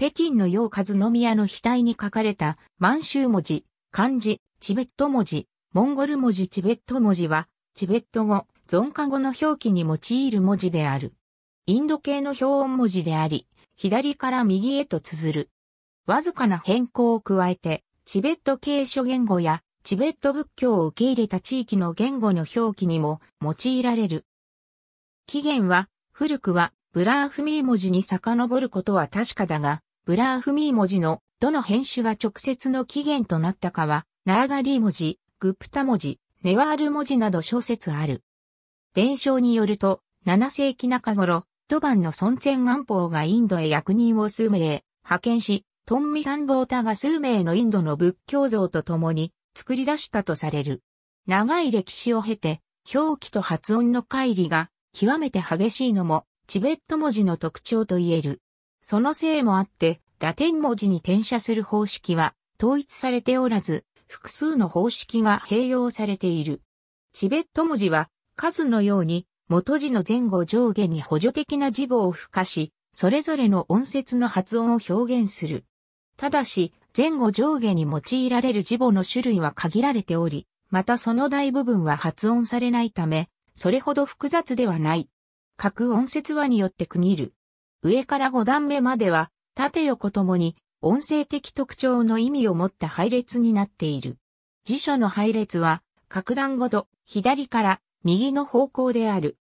北京の洋和宮の額に書かれた満州文字、漢字、チベット文字、モンゴル文字チベット文字は、チベット語、存下語の表記に用いる文字である。インド系の表音文字であり、左から右へと綴る。わずかな変更を加えて、チベット系諸言語やチベット仏教を受け入れた地域の言語の表記にも用いられる。起源は、古くはブラーフミー文字に遡ることは確かだが、ブラーフミー文字のどの編集が直接の起源となったかは、ナーガリー文字、グプタ文字、ネワール文字など小説ある。伝承によると、7世紀中頃、バンの孫前安保がインドへ役人を数名派遣し、トンミサンボータが数名のインドの仏教像と共に作り出したとされる。長い歴史を経て、表記と発音の乖離が極めて激しいのも、チベット文字の特徴と言える。そのせいもあって、ラテン文字に転写する方式は統一されておらず、複数の方式が併用されている。チベット文字は数のように元字の前後上下に補助的な字母を付加し、それぞれの音節の発音を表現する。ただし、前後上下に用いられる字母の種類は限られており、またその大部分は発音されないため、それほど複雑ではない。各音節話によって区切る。上から5段目までは、縦横ともに、音声的特徴の意味を持った配列になっている。辞書の配列は、各段ごと、左から右の方向である。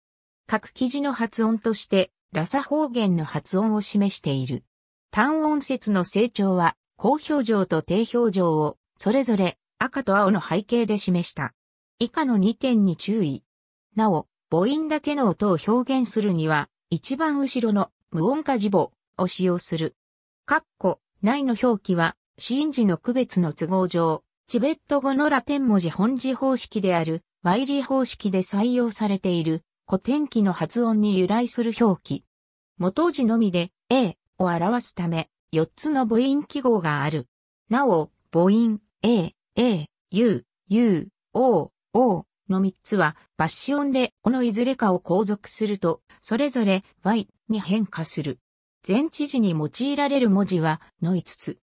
各記事の発音として、ラサ方言の発音を示している。単音節の成長は、高表情と低表情を、それぞれ赤と青の背景で示した。以下の2点に注意。なお、母音だけの音を表現するには、一番後ろの無音化字母を使用する。括弧内の表記は、死因字の区別の都合上、チベット語のラテン文字本字方式である、ワイリー方式で採用されている、古典記の発音に由来する表記。元字のみで、A を表すため、4つの母音記号がある。なお、母音、A、A、U、U、O、O の3つは、バッシオンでこのいずれかを後続すると、それぞれ y に変化する。前置詞に用いられる文字は、の5つ。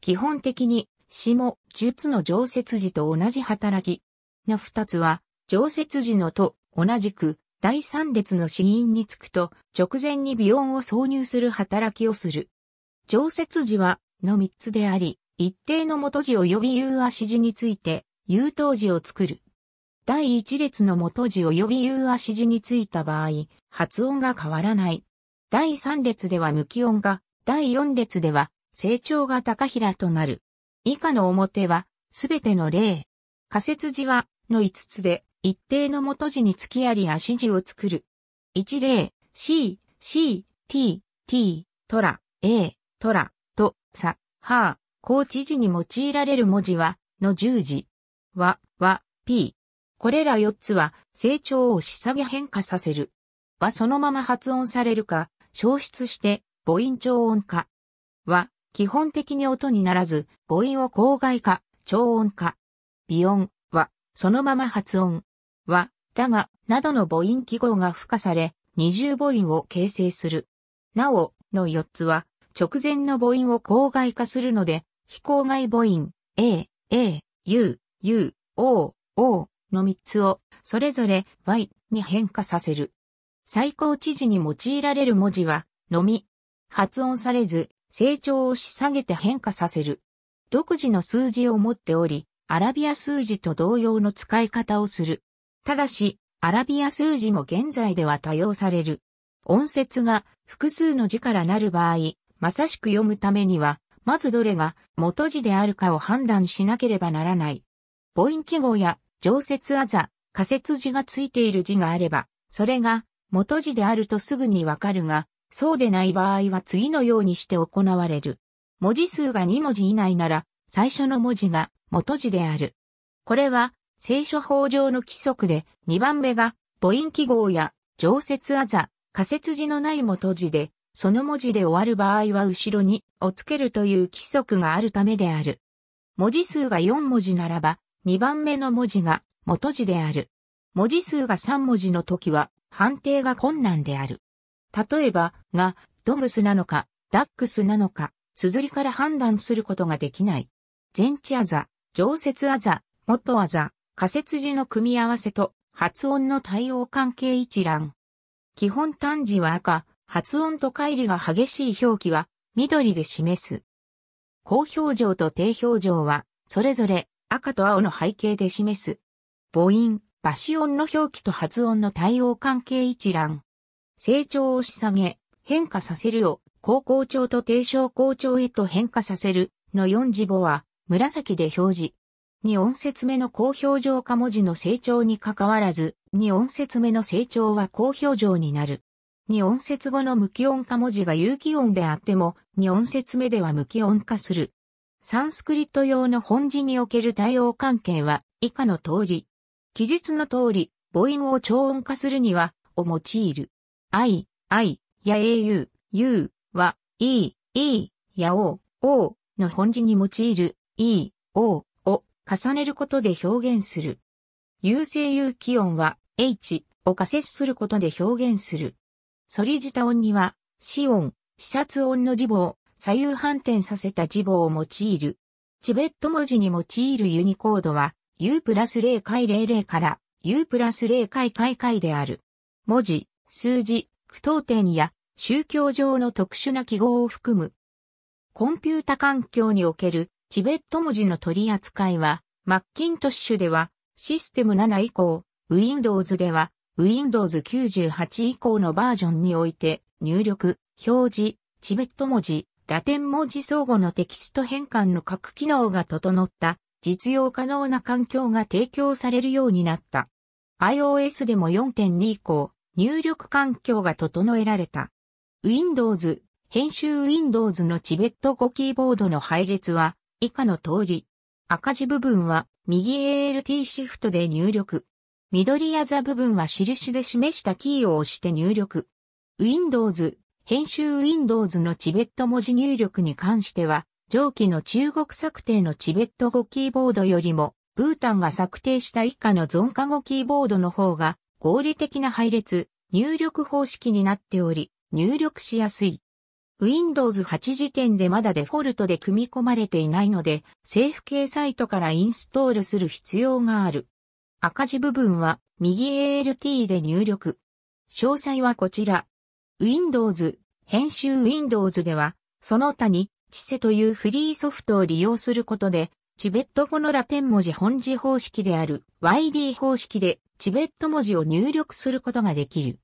基本的に、詩も、術の常設字と同じ働き。の2つは、常設字のと同じく、第3列の死因につくと、直前に微音を挿入する働きをする。常設字は、の3つであり、一定の元字及び有足字について、有当字を作る。第一列の元字及びう足字についた場合、発音が変わらない。第三列では無気音が、第四列では成長が高平となる。以下の表は、すべての例。仮説字は、の5つで、一定の元字につきあり足字を作る。一例、C、C、T、T、トラ、A、トラ、と、さ、はー、高知字に用いられる文字は、の十字。わ、わ、P、これら4つは成長をしさげ変化させる。はそのまま発音されるか、消失して母音超音化。は、基本的に音にならず、母音を口外化、超音化。微音は、そのまま発音。は、だが、などの母音記号が付加され、二重母音を形成する。なお、の4つは、直前の母音を口外化するので、非口外母音、a, a, u, u, o, o, の3つをそれぞれ y に変化させる。最高知事に用いられる文字は、のみ、発音されず、成長をし下げて変化させる。独自の数字を持っており、アラビア数字と同様の使い方をする。ただし、アラビア数字も現在では多用される。音節が複数の字からなる場合、まさしく読むためには、まずどれが元字であるかを判断しなければならない。母音記号や常設あざ、仮説字がついている字があれば、それが元字であるとすぐにわかるが、そうでない場合は次のようにして行われる。文字数が2文字以内なら、最初の文字が元字である。これは、聖書法上の規則で、2番目が母音記号や常設あざ、仮説字のない元字で、その文字で終わる場合は後ろにをつけるという規則があるためである。文字数が4文字ならば、2番目の文字が元字である。文字数が3文字の時は判定が困難である。例えば、が、ドグスなのか、ダックスなのか、綴りから判断することができない。前置あざ、常設あざ、元あざ、仮説字の組み合わせと発音の対応関係一覧。基本単字は赤、発音と乖離が激しい表記は緑で示す。高表情と低表情は、それぞれ赤と青の背景で示す。母音、バシ音の表記と発音の対応関係一覧。成長を下げ、変化させるを、高校長と低小校長へと変化させるの四字母は、紫で表示。二音節目の高表情化文字の成長に関わらず、二音節目の成長は高表情になる。二音節後の無気音化文字が有気音であっても、二音節目では無気音化する。サンスクリット用の本字における対応関係は以下の通り。記述の通り、母音を超音化するには、を用いる。I、I、や au、u は、e、e、や o、o の本字に用いる、e、o を重ねることで表現する。有声有気音は、h を仮説することで表現する。ソリジタ音には、死音、視察音の字母、左右反転させた字母を用いる。チベット文字に用いるユニコードは U プラス0回00から U プラス0回回回である。文字、数字、句読点や宗教上の特殊な記号を含む。コンピュータ環境におけるチベット文字の取り扱いは、マッキントッシュではシステム7以降、Windows では Windows 98以降のバージョンにおいて入力、表示、チベット文字、ラテン文字相互のテキスト変換の各機能が整った実用可能な環境が提供されるようになった。iOS でも4.2以降、入力環境が整えられた。Windows、編集 Windows のチベット語キーボードの配列は以下の通り。赤字部分は右 ALT シフトで入力。緑や座部分は印で示したキーを押して入力。Windows、編集 Windows のチベット文字入力に関しては、上記の中国策定のチベット語キーボードよりも、ブータンが策定した以下のンカ語キーボードの方が合理的な配列、入力方式になっており、入力しやすい。Windows 8時点でまだデフォルトで組み込まれていないので、政府系サイトからインストールする必要がある。赤字部分は右 ALT で入力。詳細はこちら。Windows、編集 Windows では、その他に、チセというフリーソフトを利用することで、チベット語のラテン文字本字方式である YD 方式でチベット文字を入力することができる。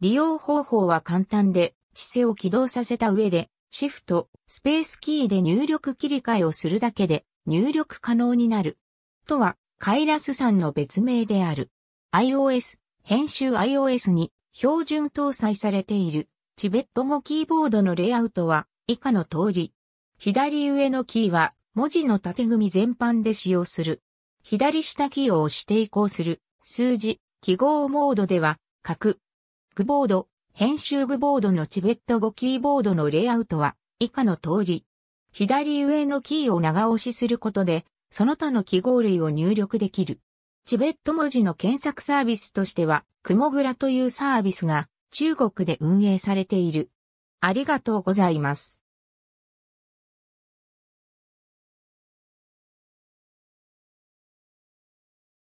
利用方法は簡単で、知性を起動させた上で、シフト、スペースキーで入力切り替えをするだけで入力可能になる。とは、カイラスさんの別名である。iOS、編集 iOS に標準搭載されているチベット語キーボードのレイアウトは以下の通り。左上のキーは文字の縦組み全般で使用する。左下キーを押して移行する数字、記号モードでは、く。グボード、編集グボードのチベット語キーボードのレイアウトは以下の通り。左上のキーを長押しすることで、その他の記号類を入力できる。チベット文字の検索サービスとしては、クモグラというサービスが中国で運営されている。ありがとうございます。